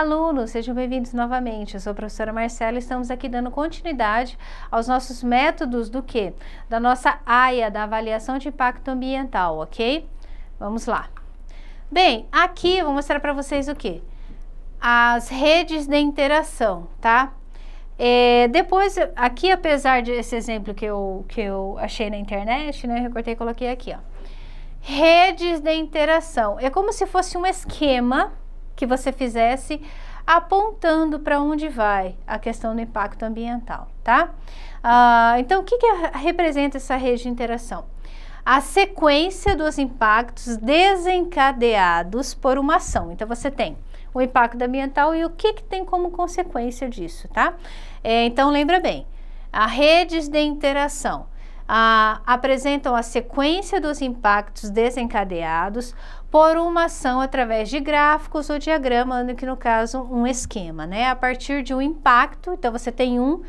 Olá, alunos! Sejam bem-vindos novamente. Eu sou a professora Marcela e estamos aqui dando continuidade aos nossos métodos do que? Da nossa AIA, da Avaliação de Impacto Ambiental, ok? Vamos lá. Bem, aqui eu vou mostrar para vocês o que? As redes de interação, tá? É, depois, aqui, apesar desse exemplo que eu, que eu achei na internet, né? Eu recortei e coloquei aqui, ó. Redes de interação. É como se fosse um esquema que você fizesse apontando para onde vai a questão do impacto ambiental, tá? Ah, então, o que, que representa essa rede de interação? A sequência dos impactos desencadeados por uma ação. Então, você tem o impacto ambiental e o que, que tem como consequência disso, tá? É, então, lembra bem, a redes de interação ah, apresentam a sequência dos impactos desencadeados por uma ação através de gráficos ou diagrama, que no caso um esquema, né? A partir de um impacto, então você tem um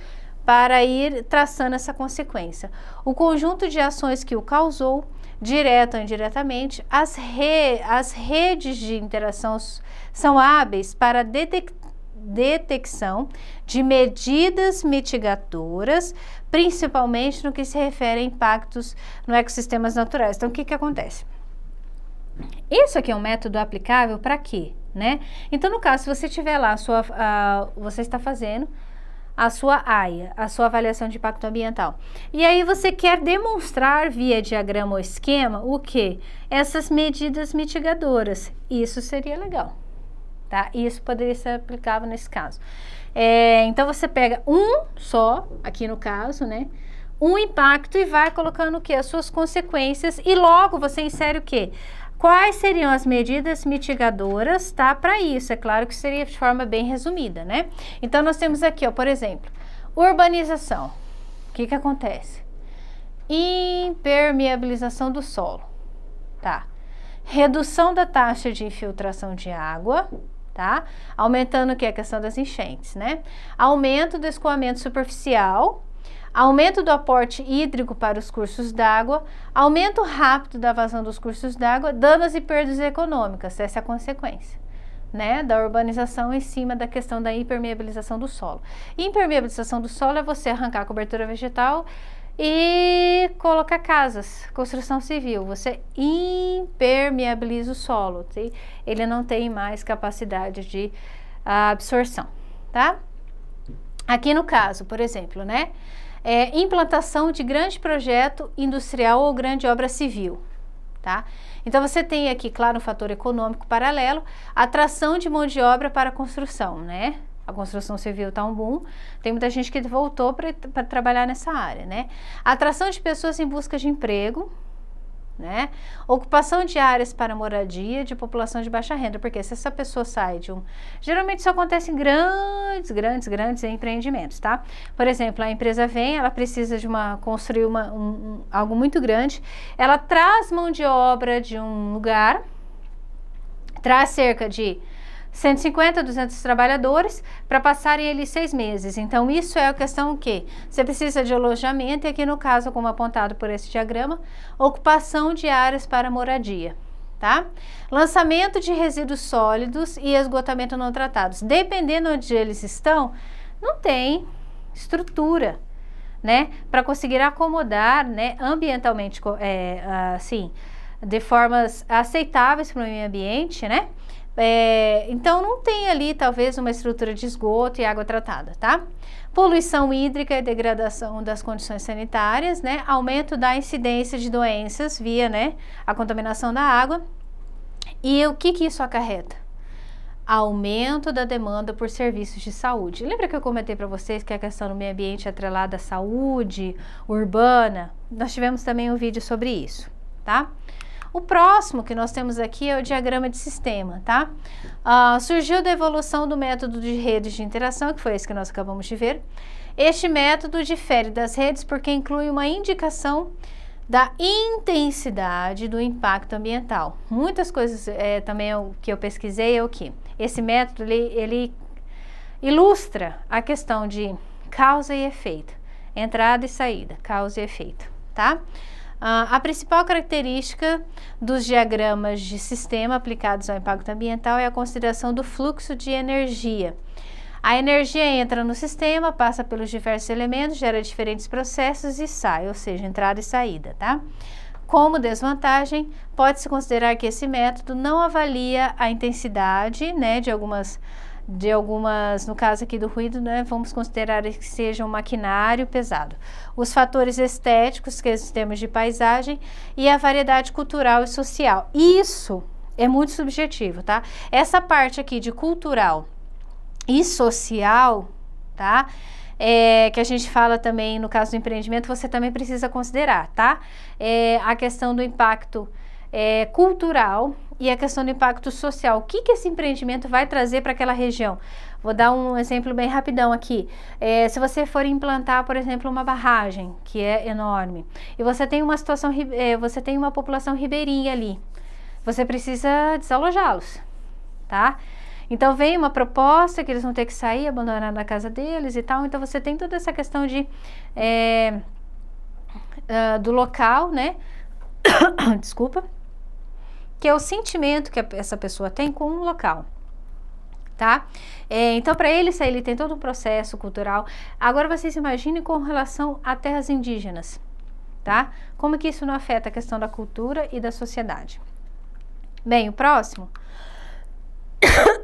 para ir traçando essa consequência. O conjunto de ações que o causou, direta ou indiretamente, as, re, as redes de interação são hábeis para detectar detecção de medidas mitigadoras, principalmente no que se refere a impactos no ecossistemas naturais. Então, o que, que acontece? Isso aqui é um método aplicável para quê? Né? Então, no caso, se você tiver lá, a sua, a, você está fazendo a sua AIA, a sua avaliação de impacto ambiental. E aí você quer demonstrar via diagrama ou esquema o que? Essas medidas mitigadoras. Isso seria legal tá? E isso poderia ser aplicável nesse caso. É, então você pega um só, aqui no caso, né? Um impacto e vai colocando o que? As suas consequências e logo você insere o que? Quais seriam as medidas mitigadoras, tá? Para isso, é claro que seria de forma bem resumida, né? Então nós temos aqui, ó, por exemplo, urbanização. O que que acontece? Impermeabilização do solo, tá? Redução da taxa de infiltração de água, tá? Aumentando o que? A questão das enchentes, né? Aumento do escoamento superficial, aumento do aporte hídrico para os cursos d'água, aumento rápido da vazão dos cursos d'água, danos e perdas econômicas, essa é a consequência. Né, da urbanização em cima da questão da impermeabilização do solo. Impermeabilização do solo é você arrancar a cobertura vegetal, e coloca casas, construção civil. Você impermeabiliza o solo, tá? ele não tem mais capacidade de ah, absorção, tá? Aqui no caso, por exemplo, né? É, implantação de grande projeto industrial ou grande obra civil, tá? Então você tem aqui, claro, um fator econômico paralelo, atração de mão de obra para construção, né? A construção civil está um boom. Tem muita gente que voltou para trabalhar nessa área, né? Atração de pessoas em busca de emprego, né? Ocupação de áreas para moradia de população de baixa renda, porque se essa pessoa sai de um... Geralmente isso acontece em grandes, grandes, grandes empreendimentos, tá? Por exemplo, a empresa vem, ela precisa de uma... construir uma, um, um, algo muito grande, ela traz mão de obra de um lugar, traz cerca de 150, 200 trabalhadores para passarem eles seis meses. Então, isso é a questão que você precisa de alojamento e aqui no caso, como apontado por esse diagrama, ocupação de áreas para moradia. Tá? Lançamento de resíduos sólidos e esgotamento não tratados. Dependendo onde eles estão, não tem estrutura, né? Para conseguir acomodar, né? Ambientalmente, é, assim, de formas aceitáveis para o meio ambiente, né? É, então não tem ali talvez uma estrutura de esgoto e água tratada, tá? Poluição hídrica e degradação das condições sanitárias, né? Aumento da incidência de doenças via, né, a contaminação da água. E o que que isso acarreta? Aumento da demanda por serviços de saúde. Lembra que eu comentei para vocês que a questão do meio ambiente atrelada à saúde urbana? Nós tivemos também um vídeo sobre isso, tá? O próximo que nós temos aqui é o diagrama de sistema, tá? Uh, surgiu da evolução do método de redes de interação, que foi esse que nós acabamos de ver. Este método difere das redes porque inclui uma indicação da intensidade do impacto ambiental. Muitas coisas é, também é o que eu pesquisei é o que esse método ele, ele ilustra a questão de causa e efeito, entrada e saída, causa e efeito, tá? Ah, a principal característica dos diagramas de sistema aplicados ao impacto ambiental é a consideração do fluxo de energia. A energia entra no sistema, passa pelos diversos elementos, gera diferentes processos e sai, ou seja, entrada e saída, tá? Como desvantagem, pode-se considerar que esse método não avalia a intensidade né, de algumas de algumas, no caso aqui do ruído, né, vamos considerar que seja um maquinário pesado. Os fatores estéticos, que é os de paisagem, e a variedade cultural e social. Isso é muito subjetivo, tá? Essa parte aqui de cultural e social, tá? É, que a gente fala também no caso do empreendimento, você também precisa considerar, tá? É, a questão do impacto é, cultural e a questão do impacto social. O que, que esse empreendimento vai trazer para aquela região? Vou dar um exemplo bem rapidão aqui. É, se você for implantar, por exemplo, uma barragem, que é enorme, e você tem uma situação, é, você tem uma população ribeirinha ali, você precisa desalojá-los, tá? Então vem uma proposta que eles vão ter que sair, abandonar na casa deles e tal. Então você tem toda essa questão de é, uh, do local, né? Desculpa que é o sentimento que essa pessoa tem com um local. Tá? É, então, para ele sair, ele tem todo um processo cultural. Agora, vocês imaginem com relação a terras indígenas, tá? Como que isso não afeta a questão da cultura e da sociedade? Bem, o próximo.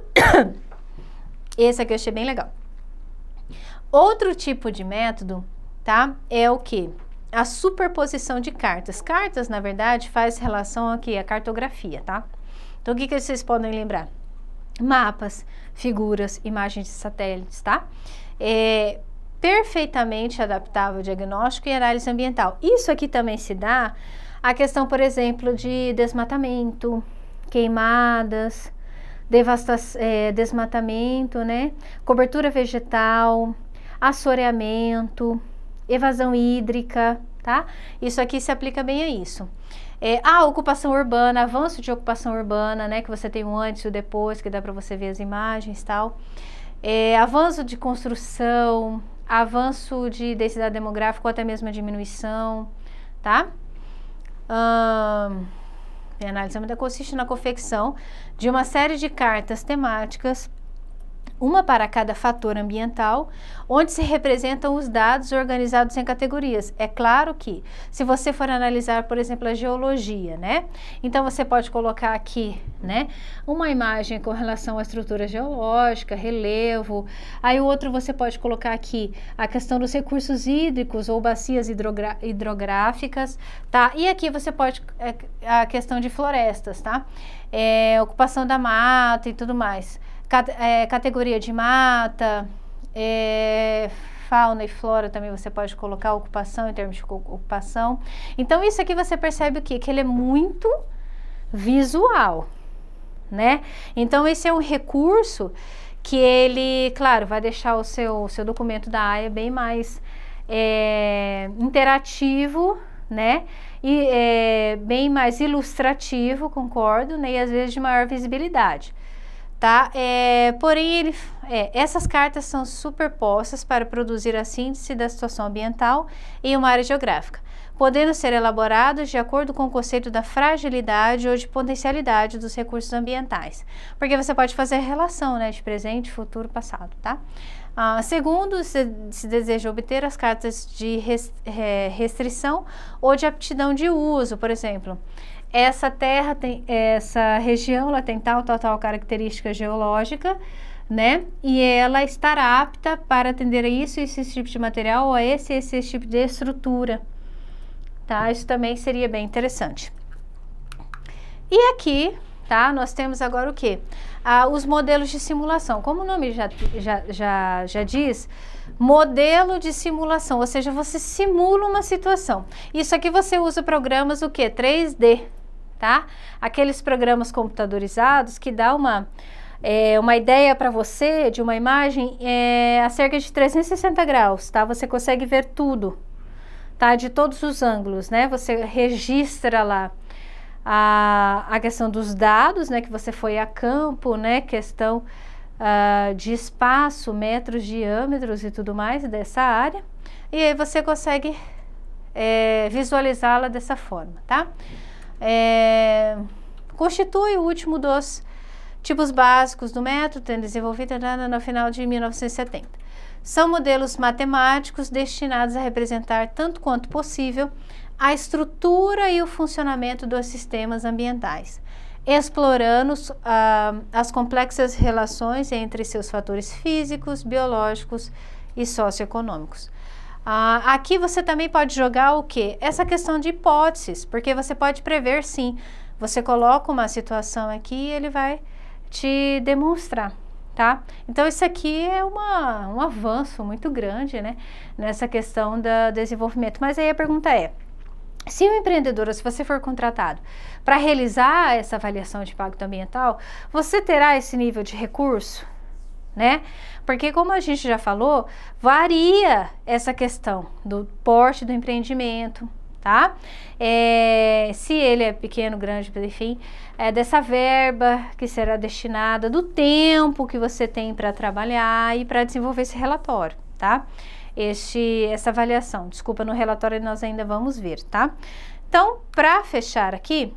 Esse aqui eu achei bem legal. Outro tipo de método, tá? É o que? a superposição de cartas. Cartas, na verdade, faz relação aqui à cartografia, tá? Então, o que, que vocês podem lembrar? Mapas, figuras, imagens de satélites, tá? É perfeitamente adaptável ao diagnóstico e análise ambiental. Isso aqui também se dá a questão, por exemplo, de desmatamento, queimadas, é, desmatamento, né? Cobertura vegetal, assoreamento, evasão hídrica, tá? Isso aqui se aplica bem a isso. É, a ocupação urbana, avanço de ocupação urbana, né, que você tem o antes e o depois, que dá para você ver as imagens e tal. É, avanço de construção, avanço de densidade demográfica ou até mesmo a diminuição, tá? Hum, a análise é consiste na confecção de uma série de cartas temáticas uma para cada fator ambiental, onde se representam os dados organizados em categorias. É claro que, se você for analisar, por exemplo, a geologia, né? Então você pode colocar aqui, né, uma imagem com relação à estrutura geológica, relevo. Aí o outro você pode colocar aqui a questão dos recursos hídricos ou bacias hidrográficas, tá? E aqui você pode é, a questão de florestas, tá? É, ocupação da mata e tudo mais é, categoria de mata, é, fauna e flora também você pode colocar, ocupação em termos de ocupação. Então, isso aqui você percebe o quê? Que ele é muito visual, né? Então, esse é um recurso que ele, claro, vai deixar o seu, o seu documento da AIA bem mais é, interativo, né? E é, bem mais ilustrativo, concordo, né? E às vezes de maior visibilidade tá? É, porém, ele, é, essas cartas são superpostas para produzir a síntese da situação ambiental em uma área geográfica, podendo ser elaborados de acordo com o conceito da fragilidade ou de potencialidade dos recursos ambientais, porque você pode fazer relação, né, de presente, futuro, passado, tá? Ah, segundo, se, se, deseja obter as cartas de res, é, restrição ou de aptidão de uso, por exemplo essa terra tem, essa região, ela tem tal, tal, tal característica geológica, né? E ela estará apta para atender a isso, esse tipo de material ou a esse, esse, esse tipo de estrutura, tá? Isso também seria bem interessante. E aqui tá? Nós temos agora o quê? Ah, os modelos de simulação. Como o nome já, já, já, já diz, modelo de simulação, ou seja, você simula uma situação. Isso aqui você usa programas o quê? 3D, tá? Aqueles programas computadorizados que dá uma... É, uma ideia para você de uma imagem é, a cerca de 360 graus, tá? Você consegue ver tudo, tá? De todos os ângulos, né? Você registra lá a, a questão dos dados, né, que você foi a campo, né, questão uh, de espaço, metros, diâmetros e tudo mais dessa área. E aí você consegue é, visualizá-la dessa forma, tá? É, constitui o último dos tipos básicos do método, tendo desenvolvido tá, tá, tá, no final de 1970. São modelos matemáticos destinados a representar tanto quanto possível a estrutura e o funcionamento dos sistemas ambientais, explorando uh, as complexas relações entre seus fatores físicos, biológicos e socioeconômicos. Uh, aqui você também pode jogar o quê? Essa questão de hipóteses, porque você pode prever sim. Você coloca uma situação aqui e ele vai te demonstrar. Tá? Então, isso aqui é uma, um avanço muito grande né? nessa questão do desenvolvimento. Mas aí a pergunta é, se o empreendedor, se você for contratado para realizar essa avaliação de impacto ambiental, você terá esse nível de recurso, né? Porque como a gente já falou, varia essa questão do porte do empreendimento, tá? É, se ele é pequeno, grande, enfim, é dessa verba que será destinada, do tempo que você tem para trabalhar e para desenvolver esse relatório, tá? este, essa avaliação. Desculpa, no relatório nós ainda vamos ver, tá? Então, para fechar aqui,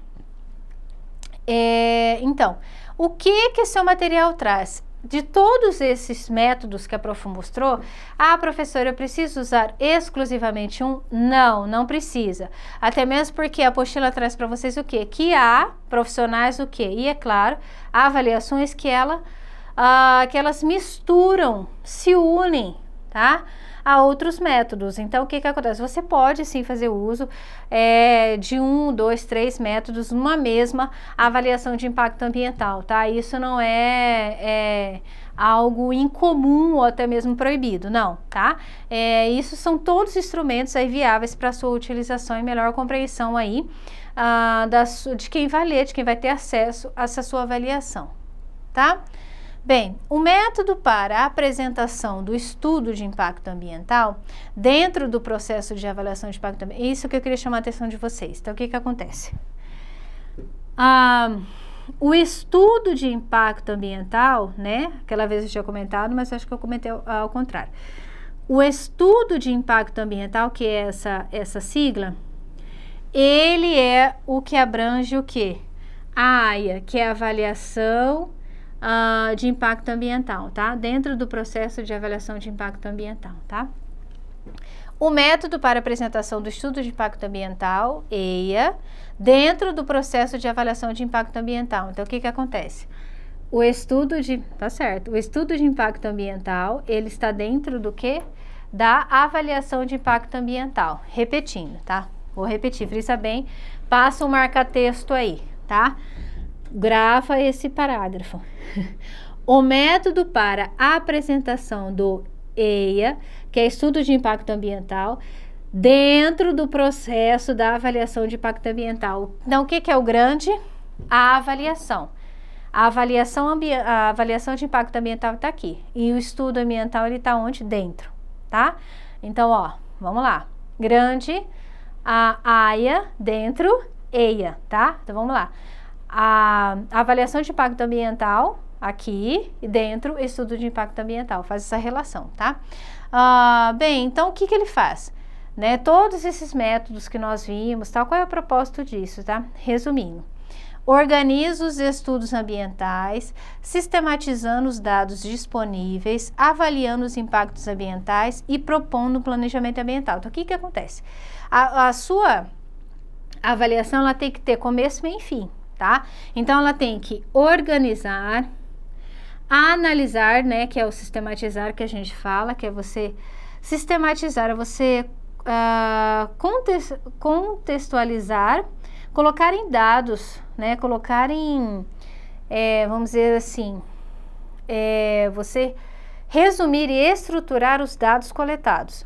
é, então, o que que seu material traz? de todos esses métodos que a Prof mostrou, ah, professora, eu preciso usar exclusivamente um? Não, não precisa. Até mesmo porque a apostila traz para vocês o quê? Que há profissionais o quê? E é claro, há avaliações que, ela, ah, que elas misturam, se unem, tá? a outros métodos. Então, o que, que acontece? Você pode sim fazer uso é, de um, dois, três métodos numa mesma avaliação de impacto ambiental, tá? Isso não é, é algo incomum ou até mesmo proibido, não, tá? É, isso são todos instrumentos aí viáveis para sua utilização e melhor compreensão aí ah, da, de quem vai ler, de quem vai ter acesso a essa sua avaliação, tá? Bem, o método para a apresentação do estudo de impacto ambiental dentro do processo de avaliação de impacto ambiental, é isso que eu queria chamar a atenção de vocês. Então, o que, que acontece? Ah, o estudo de impacto ambiental, né? Aquela vez eu tinha comentado, mas acho que eu comentei ao, ao contrário. O estudo de impacto ambiental, que é essa, essa sigla, ele é o que abrange o quê? A AIA, que é a avaliação uh, de impacto ambiental, tá? Dentro do processo de avaliação de impacto ambiental, tá? O método para apresentação do estudo de impacto ambiental, EIA, dentro do processo de avaliação de impacto ambiental. Então, o que, que acontece? O estudo de, tá certo? O estudo de impacto ambiental, ele está dentro do que? Da avaliação de impacto ambiental. Repetindo, tá? Vou repetir, frisa bem, passa um marca-texto aí, tá? grava esse parágrafo. o método para a apresentação do EIA, que é estudo de impacto ambiental, dentro do processo da avaliação de impacto ambiental. Então, o que, que é o grande? A avaliação. A avaliação, a avaliação de impacto ambiental está aqui. E o estudo ambiental, ele está onde? Dentro, tá? Então, ó, vamos lá. Grande, a AIA, dentro, EIA, tá? Então, vamos lá a, avaliação de impacto ambiental aqui e dentro, estudo de impacto ambiental, faz essa relação, tá? Ah, bem, então o que, que ele faz? Né, todos esses métodos que nós vimos, tal, qual é o propósito disso, tá? Resumindo, organiza os estudos ambientais, sistematizando os dados disponíveis, avaliando os impactos ambientais e propondo um planejamento ambiental. Então, o que que acontece? A, a sua avaliação, ela tem que ter começo, meio e fim, tá? Então ela tem que organizar, analisar, né, que é o sistematizar que a gente fala, que é você sistematizar, você uh, contextualizar, colocar em dados, né, colocar em, é, vamos dizer assim, é, você resumir e estruturar os dados coletados,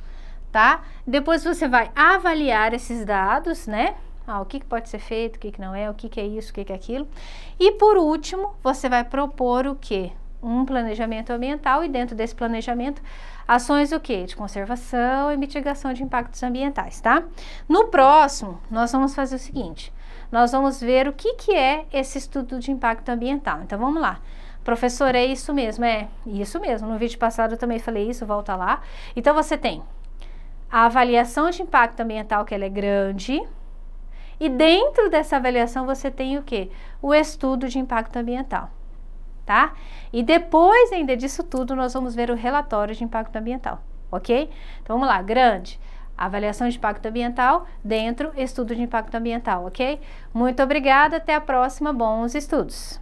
tá? Depois você vai avaliar esses dados, né? Ah, o que, que pode ser feito, o que, que não é, o que, que é isso, o que, que é aquilo. E por último, você vai propor o quê? Um planejamento ambiental e dentro desse planejamento, ações o quê? De conservação e mitigação de impactos ambientais, tá? No próximo, nós vamos fazer o seguinte. Nós vamos ver o que, que é esse estudo de impacto ambiental. Então, vamos lá. Professor, é isso mesmo, é isso mesmo. No vídeo passado eu também falei isso, volta lá. Então, você tem a avaliação de impacto ambiental, que ela é grande, e dentro dessa avaliação você tem o que? O estudo de impacto ambiental, tá? E depois ainda disso tudo nós vamos ver o relatório de impacto ambiental, ok? Então vamos lá, grande. Avaliação de impacto ambiental, dentro, estudo de impacto ambiental, ok? Muito obrigada, até a próxima, bons estudos!